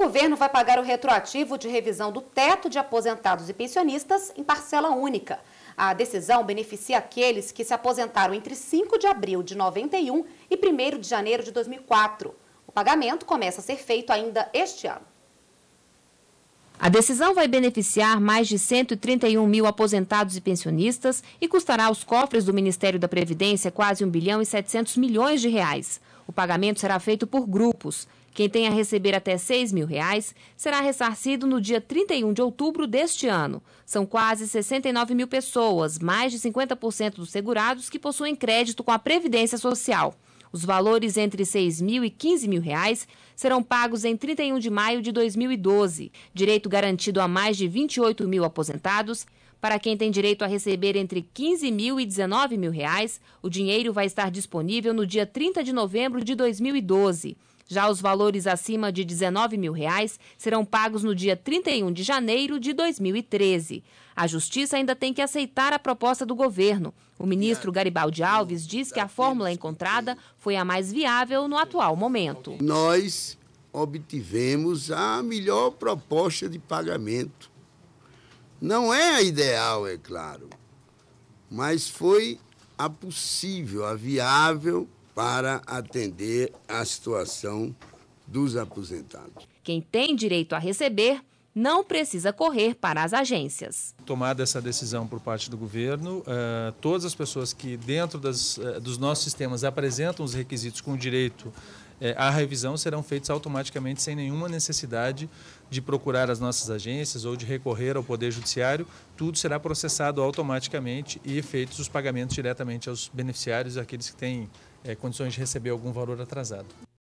O governo vai pagar o retroativo de revisão do teto de aposentados e pensionistas em parcela única. A decisão beneficia aqueles que se aposentaram entre 5 de abril de 91 e 1 de janeiro de 2004. O pagamento começa a ser feito ainda este ano. A decisão vai beneficiar mais de 131 mil aposentados e pensionistas e custará aos cofres do Ministério da Previdência quase 1 bilhão e 700 milhões de reais. O pagamento será feito por grupos. Quem tenha a receber até R$ 6 mil reais será ressarcido no dia 31 de outubro deste ano. São quase 69 mil pessoas, mais de 50% dos segurados que possuem crédito com a Previdência Social. Os valores entre R$ 6 mil e R$ 15 mil reais serão pagos em 31 de maio de 2012. Direito garantido a mais de 28 mil aposentados. Para quem tem direito a receber entre 15 mil e 19 mil reais, o dinheiro vai estar disponível no dia 30 de novembro de 2012. Já os valores acima de R$ 19 mil reais serão pagos no dia 31 de janeiro de 2013. A Justiça ainda tem que aceitar a proposta do governo. O ministro Garibaldi Alves diz que a fórmula encontrada foi a mais viável no atual momento. Nós obtivemos a melhor proposta de pagamento. Não é a ideal, é claro, mas foi a possível, a viável para atender à situação dos aposentados. Quem tem direito a receber não precisa correr para as agências. Tomada essa decisão por parte do governo, eh, todas as pessoas que dentro das, eh, dos nossos sistemas apresentam os requisitos com direito eh, à revisão serão feitos automaticamente sem nenhuma necessidade de procurar as nossas agências ou de recorrer ao Poder Judiciário. Tudo será processado automaticamente e feitos os pagamentos diretamente aos beneficiários, aqueles que têm é, condições de receber algum valor atrasado.